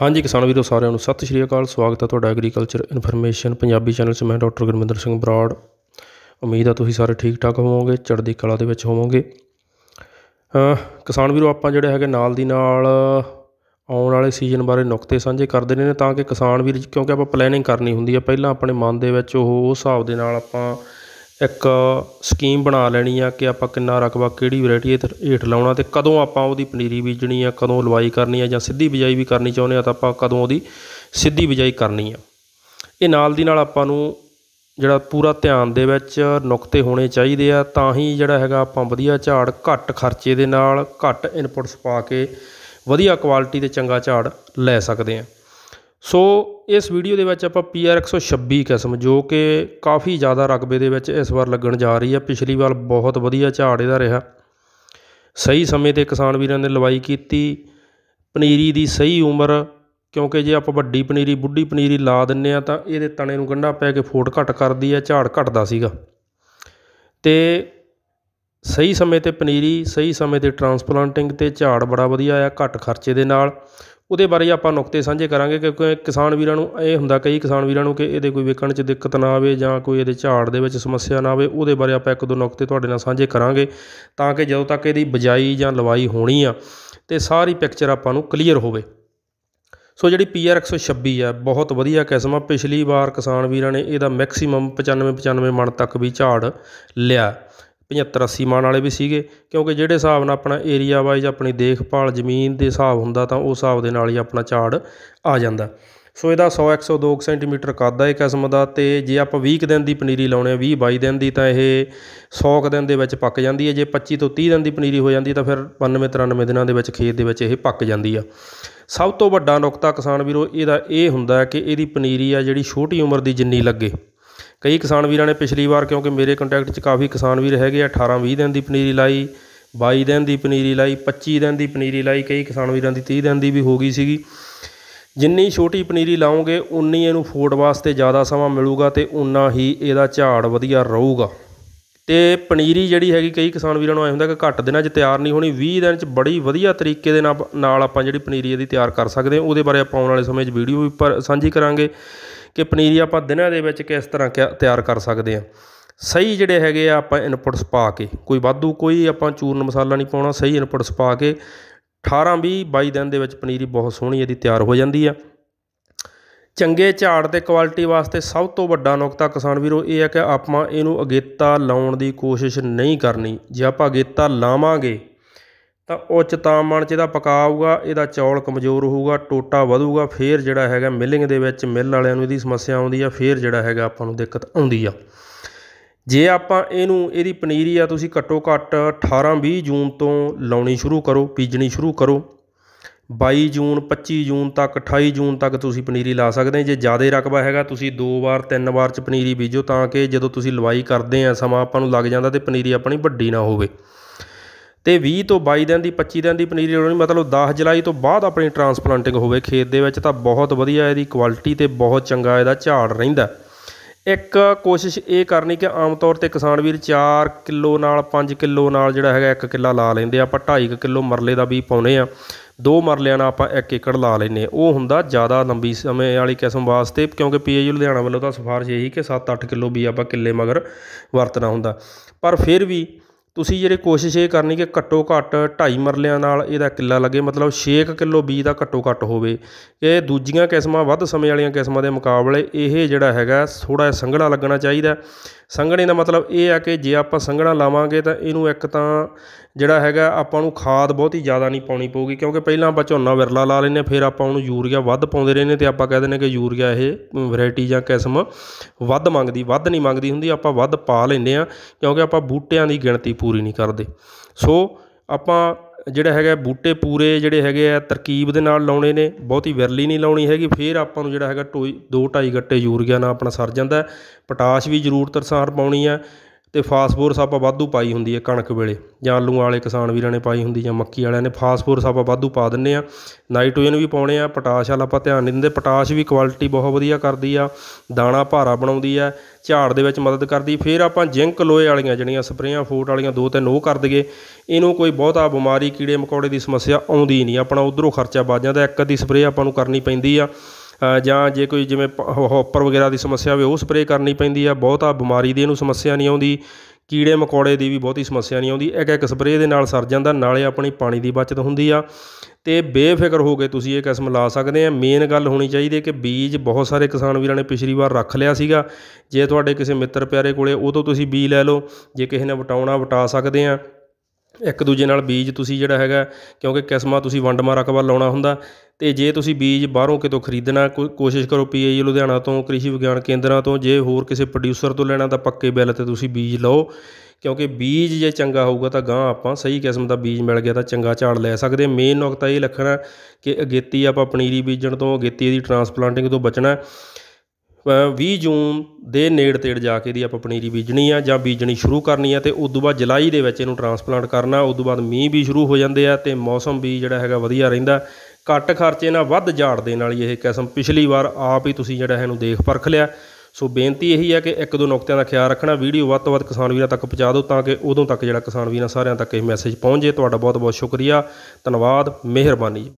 ਹਾਂਜੀ ਕਿਸਾਨ ਵੀਰੋ ਸਾਰਿਆਂ ਨੂੰ ਸਤਿ ਸ਼੍ਰੀ ਅਕਾਲ ਸਵਾਗਤ ਹੈ ਤੁਹਾਡਾ ਐਗਰੀਕਲਚਰ ਇਨਫੋਰਮੇਸ਼ਨ ਪੰਜਾਬੀ ਚੈਨਲ 'ਚ ਮੈਂ ਡਾਕਟਰ ਗੁਰਮਿੰਦਰ ਸਿੰਘ ਬਰਾੜ ਉਮੀਦ ਆ ਤੁਸੀਂ ਸਾਰੇ ਠੀਕ ਠਾਕ ਹੋਵੋਗੇ ਚੜ੍ਹਦੀ ਕਲਾ ਦੇ ਵਿੱਚ ਹੋਵੋਗੇ ਕਿਸਾਨ ਵੀਰੋ ਆਪਾਂ ਜਿਹੜੇ ਹੈਗੇ ਨਾਲ ਦੀ ਨਾਲ ਆਉਣ ਵਾਲੇ ਸੀਜ਼ਨ ਬਾਰੇ ਨੁਕਤੇ ਸਾਂਝੇ ਕਰਦੇ ਨੇ ਤਾਂ ਕਿ ਕਿਸਾਨ ਵੀਰ ਕਿਉਂਕਿ ਆਪਾਂ ਪਲੈਨਿੰਗ ਕਰਨੀ ਹੁੰਦੀ ਆ ਪਹਿਲਾਂ ਆਪਣੇ ਮਨ ਦੇ ਵਿੱਚ ਉਹ ਉਸ ਹਿਸਾਬ ਦੇ ਨਾਲ ਆਪਾਂ ਇੱਕ ਸਕੀਮ ਬਣਾ ਲੈਣੀ ਆ ਕਿ ਆਪਾਂ ਕਿੰਨਾ ਰਕਬਾ ਕਿਹੜੀ ਵੈਰਾਈਟੀ ਹੇਠ ਲਾਉਣਾ ਤੇ ਕਦੋਂ ਆਪਾਂ ਉਹਦੀ ਪਨੀਰੀ ਬੀਜਣੀ ਆ ਕਦੋਂ ਲਵਾਈ ਕਰਨੀ ਆ ਜਾਂ ਸਿੱਧੀ ਬਿਜਾਈ ਵੀ ਕਰਨੀ ਚਾਹੁੰਦੇ ਆ ਤਾਂ ਆਪਾਂ ਕਦੋਂ ਉਹਦੀ ਸਿੱਧੀ ਬਿਜਾਈ ਕਰਨੀ ਆ ਇਹ ਨਾਲ ਦੀ ਨਾਲ ਆਪਾਂ ਨੂੰ ਜਿਹੜਾ ਪੂਰਾ ਧਿਆਨ ਦੇ ਵਿੱਚ ਨੁਕਤੇ ਹੋਣੇ ਚਾਹੀਦੇ ਆ ਤਾਂ ਹੀ ਜਿਹੜਾ ਹੈਗਾ ਆਪਾਂ ਵਧੀਆ ਝਾੜ ਘੱਟ ਖਰਚੇ ਦੇ ਨਾਲ ਘੱਟ ਇਨਪੁਟਸ ਪਾ ਕੇ ਵਧੀਆ ਕੁਆਲਿਟੀ ਤੇ ਚੰਗਾ ਝਾੜ ਲੈ ਸਕਦੇ ਆ ਸੋ ਇਸ ਵੀਡੀਓ ਦੇ ਵਿੱਚ ਆਪਾਂ PR 126 ਕਿਸਮ ਜੋ ਕਿ ਕਾਫੀ ਜ਼ਿਆਦਾ ਰਕਬੇ ਦੇ ਵਿੱਚ ਇਸ ਵਾਰ ਲੱਗਣ ਜਾ ਰਹੀ ਹੈ ਪਿਛਲੀ ਵਾਰ ਬਹੁਤ ਵਧੀਆ ਝਾੜ ਇਹਦਾ ਰਿਹਾ ਸਹੀ ਸਮੇਂ ਤੇ ਕਿਸਾਨ ਵੀਰਾਂ ਨੇ ਲਵਾਈ ਕੀਤੀ ਪਨੀਰੀ ਦੀ ਸਹੀ ਉਮਰ ਕਿਉਂਕਿ ਜੇ ਆਪਾਂ ਵੱਡੀ ਪਨੀਰੀ ਬੁੱਢੀ ਪਨੀਰੀ ਲਾ ਦਿੰਨੇ ਆ ਤਾਂ ਇਹਦੇ ਤਣੇ ਨੂੰ ਗੰਢਾ ਪੈ ਕੇ ਫੋਟ ਘਟ ਕਰਦੀ ਹੈ ਝਾੜ ਘਟਦਾ ਸੀਗਾ ਤੇ ਸਹੀ ਸਮੇਂ ਤੇ ਪਨੀਰੀ ਸਹੀ ਸਮੇਂ ਤੇ ਟਰਾਂਸਪਲਾਂਟਿੰਗ ਤੇ ਝਾੜ ਬੜਾ ਵਧੀਆ ਆਇਆ ਘੱਟ ਖਰਚੇ ਦੇ ਨਾਲ ਉਹਦੇ ਬਾਰੇ ਆਪਾਂ ਨੁਕਤੇ ਸਾਂਝੇ ਕਰਾਂਗੇ ਕਿਉਂਕਿ ਕਿਸਾਨ ਵੀਰਾਂ ਨੂੰ ਇਹ ਹੁੰਦਾ ਕਈ ਕਿਸਾਨ ਵੀਰਾਂ ਨੂੰ ਕਿ ਇਹਦੇ ਕੋਈ ਵੇਖਣ 'ਚ ਦਿੱਕਤ ਨਾ ਆਵੇ ਜਾਂ ਕੋਈ ਇਹਦੇ ਝਾੜ ਦੇ ਵਿੱਚ ਸਮੱਸਿਆ ਨਾ ਆਵੇ ਉਹਦੇ ਬਾਰੇ ਆਪਾਂ ਇੱਕ ਦੋ ਨੁਕਤੇ ਤੁਹਾਡੇ ਨਾਲ ਸਾਂਝੇ ਕਰਾਂਗੇ ਤਾਂ ਕਿ ਜਦੋਂ ਤੱਕ ਇਹਦੀ ਬਜਾਈ ਜਾਂ ਲਵਾਈ ਹੋਣੀ ਆ ਤੇ ਸਾਰੀ ਪਿਕਚਰ ਆਪਾਂ ਨੂੰ ਕਲੀਅਰ ਹੋਵੇ ਸੋ ਜਿਹੜੀ ਪੀਆਰ 126 ਆ ਬਹੁਤ ਵਧੀਆ ਕਿਸਮ ਆ ਪਿਛਲੀ ਵਾਰ ਕਿਸਾਨ ਵੀਰਾਂ ਨੇ ਇਹਦਾ ਮੈਕਸਿਮਮ 95 95 ਮਣ ਤੱਕ ਵੀ ਝਾੜ ਲਿਆ 75 80 ਮਣ ਵਾਲੇ ਵੀ ਸੀਗੇ ਕਿਉਂਕਿ ਜਿਹੜੇ ਹਿਸਾਬ ਨਾਲ ਆਪਣਾ ਏਰੀਆ ਵਾਈਜ਼ ਆਪਣੀ ਦੇਖਭਾਲ ਜ਼ਮੀਨ ਦੇ ਹਿਸਾਬ ਹੁੰਦਾ ਤਾਂ ਉਸ ਹਿਸਾਬ ਦੇ ਨਾਲ ਹੀ ਆਪਣਾ ਝਾੜ ਆ ਜਾਂਦਾ ਸੋ ਇਹਦਾ 100 102 ਸੈਂਟੀਮੀਟਰ ਕੱਦ ਇੱਕ ਇਹ ਕਿਸਮ ਦਾ ਤੇ ਜੇ ਆਪਾਂ 20 ਦਿਨ ਦੀ ਪਨੀਰੀ ਲਾਉਣੇ ਆ 20 22 ਦਿਨ ਦੀ ਤਾਂ ਇਹ 100 ਦਿਨ ਦੇ ਵਿੱਚ ਪੱਕ ਜਾਂਦੀ ਹੈ ਜੇ 25 ਤੋਂ 30 ਦਿਨ ਦੀ ਪਨੀਰੀ ਹੋ ਜਾਂਦੀ ਤਾਂ ਫਿਰ 92 93 ਦਿਨਾਂ ਦੇ ਵਿੱਚ ਖੇਤ ਦੇ ਵਿੱਚ ਇਹ ਪੱਕ ਜਾਂਦੀ ਆ ਸਭ ਤੋਂ ਵੱਡਾ ਨੁਕਤਾ ਕਿਸਾਨ ਵੀਰੋ ਇਹਦਾ ਇਹ ਹੁੰਦਾ ਕਿ ਇਹਦੀ ਪਨੀਰੀ ਆ ਜਿਹੜੀ ਛੋਟੀ ਉਮਰ ਦੀ ਜਿੰਨੀ ਲੱਗੇ ਕਈ ਕਿਸਾਨ ਵੀਰਾਂ ਨੇ ਪਿਛਲੀ ਵਾਰ ਕਿਉਂਕਿ ਮੇਰੇ ਕੰਟੈਕਟ 'ਚ ਕਾਫੀ ਕਿਸਾਨ ਵੀਰ ਹੈਗੇ ਆ 18 20 ਦਿਨ ਦੀ ਪਨੀਰੀ ਲਾਈ 22 ਦਿਨ ਦੀ ਪਨੀਰੀ ਲਾਈ 25 ਦਿਨ ਦੀ ਪਨੀਰੀ ਲਾਈ ਕਈ ਕਿਸਾਨ ਵੀਰਾਂ ਦੀ 30 ਦਿਨ ਦੀ ਵੀ ਹੋ ਗਈ ਸੀਗੀ ਜਿੰਨੀ ਛੋਟੀ ਪਨੀਰੀ ਲਾਉਂਗੇ ਉਨੀ ਇਹਨੂੰ ਫੋੜ ਵਾਸਤੇ ਜ਼ਿਆਦਾ ਸਮਾਂ ਮਿਲੂਗਾ ਤੇ ਉਨਾ ਹੀ ਇਹਦਾ ਝਾੜ ਵਧੀਆ ਰਹੂਗਾ ਤੇ ਪਨੀਰੀ ਜਿਹੜੀ ਹੈਗੀ ਕਈ ਕਿਸਾਨ ਵੀਰਾਂ ਨੂੰ ਐ ਹੁੰਦਾ ਕਿ ਘੱਟ ਦਿਨਾਂ 'ਚ ਤਿਆਰ ਨਹੀਂ ਹੋਣੀ 20 ਦਿਨ 'ਚ ਬੜੀ ਵਧੀਆ ਤਰੀਕੇ ਦੇ ਨਾਲ ਆਪਾਂ ਜਿਹੜੀ ਪਨੀਰੀ ਇਹਦੀ ਤਿਆਰ ਕਰ ਸਕਦੇ ਹਾਂ ਉਹਦੇ ਬਾਰੇ ਆਪਾਂ ਆਉਣ ਵਾਲੇ ਸਮੇਂ 'ਚ ਵੀਡੀਓ ਵੀ ਸਾਂਝੀ ਕਰਾਂਗੇ ਕਿ ਪਨੀਰੀ ਆਪਾਂ ਦਿਨਾਂ ਦੇ ਵਿੱਚ ਕਿਸ ਤਰ੍ਹਾਂ ਤਿਆਰ ਕਰ ਸਕਦੇ ਹਾਂ ਸਹੀ ਜਿਹੜੇ ਹੈਗੇ ਆ ਆਪਾਂ ਇਨਪੁਟਸ ਪਾ ਕੇ ਕੋਈ ਵਾਧੂ ਕੋਈ ਆਪਾਂ ਚੂਰਨ ਮਸਾਲਾ ਨਹੀਂ ਪਾਉਣਾ ਸਹੀ ਇਨਪੁਟਸ ਪਾ ਕੇ 18 20 22 ਦਿਨ ਦੇ ਵਿੱਚ ਪਨੀਰੀ ਬਹੁਤ ਸੋਹਣੀ ਇਹਦੀ ਤਿਆਰ ਹੋ ਜਾਂਦੀ ਆ ਚੰਗੇ ਝਾੜ ਤੇ ਕੁਆਲਿਟੀ ਵਾਸਤੇ ਸਭ ਤੋਂ ਵੱਡਾ ਨੁਕਤਾ ਕਿਸਾਨ ਵੀਰੋ ਇਹ ਹੈ ਕਿ ਆਪਾਂ ਇਹਨੂੰ ਅਗੇਤਾ ਲਾਉਣ ਦੀ ਕੋਸ਼ਿਸ਼ ਨਹੀਂ ਕਰਨੀ ਜੇ ਆਪਾਂ ਅਗੇਤਾ ਲਾਵਾਂਗੇ ਤਾਂ ਉਹ ਚਤਾਮਣ ਚ ਇਹਦਾ ਪਕਾਊਗਾ ਇਹਦਾ ਚੌਲ ਕਮਜ਼ੋਰ ਹੋਊਗਾ ਟੋਟਾ ਵਧੂਗਾ ਫੇਰ ਜਿਹੜਾ ਹੈਗਾ ਮਿਲਿੰਗ ਦੇ ਵਿੱਚ ਮਿਲ ਵਾਲਿਆਂ ਨੂੰ ਇਹਦੀ ਸਮੱਸਿਆ ਆਉਂਦੀ ਆ ਫੇਰ ਜਿਹੜਾ ਹੈਗਾ ਆਪਾਂ ਨੂੰ ਦਿੱਕਤ ਆਉਂਦੀ ਆ ਜੇ ਆਪਾਂ ਇਹਨੂੰ ਇਹਦੀ ਪਨੀਰੀ ਆ ਤੁਸੀਂ ਘੱਟੋ ਘੱਟ 18 20 ਜੂਨ ਤੋਂ ਲਾਉਣੀ ਸ਼ੁਰੂ ਕਰੋ ਬੀਜਣੀ ਸ਼ੁਰੂ ਕਰੋ 22 ਜੂਨ 25 ਜੂਨ ਤੱਕ 28 ਜੂਨ ਤੱਕ ਤੁਸੀਂ ਪਨੀਰੀ ਲਾ ਸਕਦੇ ਜੇ ਜ਼ਿਆਦਾ ਰਕਬਾ ਹੈਗਾ ਤੁਸੀਂ ਦੋ ਵਾਰ ਤਿੰਨ ਵਾਰ ਚ ਪਨੀਰੀ ਬੀਜੋ ਤਾਂ ਕਿ ਜਦੋਂ ਤੁਸੀਂ ਲਵਾਈ ਕਰਦੇ ਆ ਸਮਾਂ ਆਪਾਂ ਨੂੰ ਲੱਗ ਜਾਂਦਾ ਤੇ ਪਨੀਰੀ ਆਪਣੀ ਵੱਡੀ ਨਾ ਹੋਵੇ ਤੇ 20 ਤੋਂ 22 ਦਿਨ ਦੀ 25 ਦਿਨ ਦੀ ਪਨੀਰੀ ਨਹੀਂ ਮਤਲਬ 10 ਜੁਲਾਈ ਤੋਂ ਬਾਅਦ ਆਪਣੀ ਟ੍ਰਾਂਸਪਲਾਂਟਿੰਗ ਹੋਵੇ ਖੇਤ ਦੇ ਵਿੱਚ ਤਾਂ ਬਹੁਤ ਵਧੀਆ ਇਹਦੀ ਕੁਆਲਿਟੀ ਤੇ ਬਹੁਤ ਚੰਗਾ ਇਹਦਾ ਝਾੜ ਰਹਿੰਦਾ ਇੱਕ ਕੋਸ਼ਿਸ਼ ਇਹ ਕਰਨੀ ਕਿ ਆਮ ਤੌਰ ਤੇ ਕਿਸਾਨ ਵੀਰ 4 ਕਿਲੋ ਨਾਲ 5 ਕਿਲੋ ਨਾਲ ਜਿਹੜਾ ਹੈਗਾ 1 ਕਿੱਲਾ ਲਾ ਲੈਂਦੇ ਆਪਾਂ 2.5 ਕਿਲੋ ਮਰਲੇ ਦਾ ਵੀ ਪਾਉਨੇ ਆ ਦੋ ਮਰਲਿਆਂ ਨਾਲ ਆਪਾਂ 1 ਏਕੜ ਲਾ ਲੈਨੇ ਉਹ ਹੁੰਦਾ ਜ਼ਿਆਦਾ ਲੰਬੀ ਸਮੇਂ ਵਾਲੀ ਕਿਸਮ ਵਾਸਤੇ ਕਿਉਂਕਿ ਪੀਏਯੂ ਲੁਧਿਆਣਾ ਵੱਲੋਂ ਤਾਂ ਸਫਾਰਸ਼ ਇਹੀ ਕਿ 7-8 ਕਿਲੋ ਵੀ ਆਪਾਂ ਕਿੱਲੇ ਮਗਰ ਵਰਤਣਾ ਹੁੰਦਾ ਪਰ ਫਿਰ ਵੀ ਤੁਸੀਂ ਜਿਹੜੇ ਕੋਸ਼ਿਸ਼ ਇਹ ਕਰਨੀ ਕਿ ਘੱਟੋ ਘੱਟ ਢਾਈ ਮਰਲਿਆਂ ਨਾਲ ਇਹਦਾ ਕਿੱਲਾ ਲੱਗੇ ਮਤਲਬ 6 ਕਿਲੋ ਬੀਜ ਦਾ ਘੱਟੋ ਘੱਟ ਹੋਵੇ ਕਿ ਦੂਜੀਆਂ ਕਿਸਮਾਂ ਵੱਧ ਸਮੇਂ ਵਾਲੀਆਂ ਕਿਸਮਾਂ ਦੇ ਮੁਕਾਬਲੇ ਇਹ ਜਿਹੜਾ ਹੈਗਾ ਥੋੜਾ ਸੰਘਣਾ ਲੱਗਣਾ ਚਾਹੀਦਾ ਸੰਘਣੇ ਦਾ ਮਤਲਬ ਇਹ ਆ ਕਿ ਜੇ ਆਪਾਂ ਸੰਘਣਾ ਲਾਵਾਂਗੇ ਤਾਂ ਇਹਨੂੰ ਇੱਕ ਤਾਂ ਜਿਹੜਾ ਹੈਗਾ ਆਪਾਂ ਨੂੰ ਖਾਦ ਬਹੁਤੀ ਜ਼ਿਆਦਾ ਨਹੀਂ ਪਾਉਣੀ ਪਊਗੀ ਕਿਉਂਕਿ ਪਹਿਲਾਂ ਆਪਾਂ ਝੋਨਾ ਵਿਰਲਾ ਲਾ ਲੈਨੇ ਫਿਰ ਆਪਾਂ ਉਹਨੂੰ ਯੂਰੀਆ ਵੱਧ ਪਾਉਂਦੇ ਰਹਿੰਦੇ ਤੇ ਆਪਾਂ ਕਹਿੰਦੇ ਨੇ ਕਿ ਯੂਰੀਆ ਇਹ ਵੈਰਾਈਟੀ ਜਾਂ ਕਿਸਮ ਵੱਧ ਮੰਗਦੀ ਵੱਧ ਨਹੀਂ ਮੰਗਦੀ ਹੁੰਦੀ ਆਪਾਂ ਵੱਧ ਪਾ ਲੈਨੇ ਆ ਕਿਉਂਕਿ ਆਪਾਂ ਬੂਟਿਆਂ ਦੀ ਗਿਣਤੀ ਪੂਰੀ ਨਹੀਂ ਕਰਦੇ ਸੋ ਆਪਾਂ ਜਿਹੜਾ ਹੈਗਾ ਬੂਟੇ ਪੂਰੇ ਜਿਹੜੇ ਹੈਗੇ ਆ ਤਰਕੀਬ ਦੇ ਨਾਲ ਲਾਉਣੇ ਨੇ ਬਹੁਤੀ ਵਿਰਲੀ ਨਹੀਂ ਲਾਉਣੀ ਹੈਗੀ ਫਿਰ ਆਪਾਂ ਨੂੰ ਜਿਹੜਾ ਹੈਗਾ 2 2.5 ਗੱਟੇ ਯੂਰੀਆ ਨਾਲ ਆਪਣਾ ਸਰ ਜਾਂਦਾ ਪੋਟਾਸ਼ ਵੀ ਜ਼ਰੂਰ ਤਰਸਾਰ ਪਾਉਣੀ ਆ ਤੇ ਫਾਸਫੋਰਸ ਆਪਾਂ ਵਾਧੂ ਪਾਈ ਹੁੰਦੀ ਹੈ ਕਣਕ ਵੇਲੇ ਜਾਂ ਆਲੂ ਵਾਲੇ ਕਿਸਾਨ ਵੀਰਾਂ ਨੇ ਪਾਈ ਹੁੰਦੀ ਜਾਂ ਮੱਕੀ ਵਾਲਿਆਂ ਨੇ ਫਾਸਫੋਰਸ ਆਪਾਂ ਵਾਧੂ ਪਾ ਦਿੰਨੇ ਆ ਨਾਈਟ੍ਰੋਜਨ ਵੀ ਪਾਉਣੇ ਆ ਪੋਟਾਸ਼ ਵਾਲਾ ਆਪਾਂ ਧਿਆਨ ਨਹੀਂ ਦਿੰਦੇ ਪੋਟਾਸ਼ ਵੀ ਕੁਆਲਿਟੀ ਬਹੁਤ ਵਧੀਆ ਕਰਦੀ ਆ ਦਾਣਾ ਭਾਰਾ ਬਣਾਉਂਦੀ ਆ ਝਾੜ ਦੇ ਵਿੱਚ ਮਦਦ ਕਰਦੀ ਫਿਰ ਆਪਾਂ ਜਿੰਕ ਲੋਹੇ ਵਾਲੀਆਂ ਜਿਹੜੀਆਂ ਸਪਰੇਆਂ ਫੂਟ ਵਾਲੀਆਂ ਦੋ ਤਿੰਨ ਉਹ ਕਰ ਦਈਏ ਇਹਨੂੰ ਕੋਈ ਬਹੁਤਾ ਬਿਮਾਰੀ ਕੀੜੇ ਮਕੌੜੇ ਦੀ ਸਮੱਸਿਆ ਆਉਂਦੀ ਨਹੀਂ ਆਪਣਾ ਉਧਰੋਂ ਖਰਚਾ ਬਚ ਜਾਂਦਾ ਇੱਕ ਅੱਧੀ ਸਪਰੇ ਆਪਾਂ ਨੂੰ ਕਰਨੀ ਪੈਂਦੀ ਆ ਜਾਂ ਜੇ ਕੋਈ ਜਿਵੇਂ ਹੌਪਰ ਵਗੈਰਾ ਦੀ ਸਮੱਸਿਆ ਹੋਵੇ ਉਹ ਸਪਰੇਅ ਕਰਨੀ ਪੈਂਦੀ ਆ ਬਹੁਤਾ ਬਿਮਾਰੀ ਦੀ ਇਹਨੂੰ ਸਮੱਸਿਆ ਨਹੀਂ ਆਉਂਦੀ ਕੀੜੇ ਮਕੌੜੇ ਦੀ ਵੀ ਬਹੁਤੀ ਸਮੱਸਿਆ ਨਹੀਂ ਆਉਂਦੀ ਇੱਕ ਇੱਕ ਸਪਰੇਅ ਦੇ ਨਾਲ ਸਰ ਜਾਂਦਾ ਨਾਲੇ ਆਪਣੀ ਪਾਣੀ ਦੀ ਬਚਤ ਹੁੰਦੀ ਆ ਤੇ ਬੇਫਿਕਰ ਹੋ ਕੇ ਤੁਸੀਂ ਇਹ ਕਿਸਮ ਲਾ ਸਕਦੇ ਆ ਮੇਨ ਗੱਲ ਹੋਣੀ ਚਾਹੀਦੀ ਕਿ ਬੀਜ ਬਹੁਤ ਸਾਰੇ ਕਿਸਾਨ ਵੀਰਾਂ ਨੇ ਪਿਛਲੀ ਵਾਰ ਰੱਖ ਲਿਆ ਸੀਗਾ ਜੇ ਤੁਹਾਡੇ ਕਿਸੇ ਮਿੱਤਰ ਪਿਆਰੇ ਕੋਲੇ ਉਹ ਤੋਂ ਤੁਸੀਂ ਬੀਜ ਲੈ ਲਓ ਜੇ ਕਿਸੇ ਨੇ ਵਟਾਉਣਾ ਵਟਾ ਸਕਦੇ ਆ ਇੱਕ ਦੂਜੇ ਨਾਲ ਬੀਜ ਤੁਸੀਂ ਜਿਹੜਾ ਹੈਗਾ ਕਿਉਂਕਿ ਕਿਸਮਾਂ ਤੁਸੀਂ ਵੰਡਮਾ ਰਕਬਾ ਲਾਉਣਾ ਹੁੰਦਾ ਤੇ ਜੇ ਤੁਸੀਂ ਬੀਜ ਬਾਹਰੋਂ ਕਿਤੋਂ ਖਰੀਦਣਾ ਕੋਸ਼ਿਸ਼ ਕਰੋ ਪੀਆਈ ਲੁਧਿਆਣਾ ਤੋਂ ਕ੍ਰਿਸ਼ੀ ਵਿਗਿਆਨ ਕੇਂਦਰਾਂ ਤੋਂ ਜੇ ਹੋਰ ਕਿਸੇ ਪ੍ਰੋਡਿਊਸਰ ਤੋਂ ਲੈਣਾ ਤਾਂ ਪੱਕੇ ਬਿੱਲ ਤੇ ਤੁਸੀਂ ਬੀਜ ਲਓ ਕਿਉਂਕਿ ਬੀਜ ਜੇ ਚੰਗਾ ਹੋਊਗਾ ਤਾਂ ਗਾਂ ਆਪਾਂ ਸਹੀ ਕਿਸਮ ਦਾ ਬੀਜ ਮਿਲ ਗਿਆ ਤਾਂ ਚੰਗਾ ਝਾੜ ਲੈ ਸਕਦੇ ਮੇਨ ਨੁਕਤਾ ਇਹ ਲੱਖਣਾ ਕਿ ਅਗੇਤੀ ਆਪਾਂ ਪਨੀਰੀ ਬੀਜਣ ਤੋਂ ਅਗੇਤੀ ਦੀ ਟਰਾਂਸਪਲਾਂਟਿੰਗ ਤੋਂ ਬਚਣਾ 20 ਜੂਨ ਦੇ ਨੇੜ ਤੇੜ ਜਾ ਕੇ ਦੀ ਆਪਾਂ ਪਨੀਰੀ ਬੀਜਣੀ ਆ ਜਾਂ ਬੀਜਣੀ ਸ਼ੁਰੂ ਕਰਨੀ ਆ ਤੇ ਉਸ ਤੋਂ ਬਾਅਦ ਜੁਲਾਈ ਦੇ ਵਿੱਚ ਇਹਨੂੰ ਟਰਾਂਸਪਲਾਂਟ ਕਰਨਾ ਉਸ ਤੋਂ ਬਾਅਦ ਮੀਂਹ ਵੀ ਸ਼ੁਰੂ ਹੋ ਜਾਂਦੇ ਆ ਤੇ ਮੌਸਮ ਵੀ ਜਿਹੜਾ ਹੈਗਾ ਵਧੀਆ ਰਹਿੰਦਾ ਘੱਟ ਖਰਚੇ ਨਾਲ ਵੱਧ ਝਾੜ ਦੇ ਨਾਲ ਇਹ ਕਿਸਮ ਪਿਛਲੀ ਵਾਰ ਆਪ ਹੀ ਤੁਸੀਂ ਜਿਹੜਾ ਹੈ ਇਹਨੂੰ ਦੇਖ ਪਰਖ ਲਿਆ ਸੋ ਬੇਨਤੀ ਇਹੀ ਆ ਕਿ ਇੱਕ ਦੋ ਨੁਕਤਿਆਂ ਦਾ ਖਿਆਲ ਰੱਖਣਾ ਵੀਡੀਓ ਵੱਧ ਤੋਂ ਵੱਧ ਕਿਸਾਨ ਵੀਰਾਂ ਤੱਕ ਪਹੁੰਚਾ ਦਿਓ ਤਾਂ ਕਿ ਉਦੋਂ ਤੱਕ ਜਿਹੜਾ ਕਿਸਾਨ ਵੀਰਾਂ ਸਾਰਿਆਂ ਤੱਕ ਇਹ ਮੈਸੇਜ ਪਹੁੰਚੇ ਤੁਹਾਡਾ ਬਹੁਤ ਬਹੁਤ ਸ਼ੁਕਰੀਆ ਧੰਨਵਾਦ ਮਿਹਰਬਾਨੀ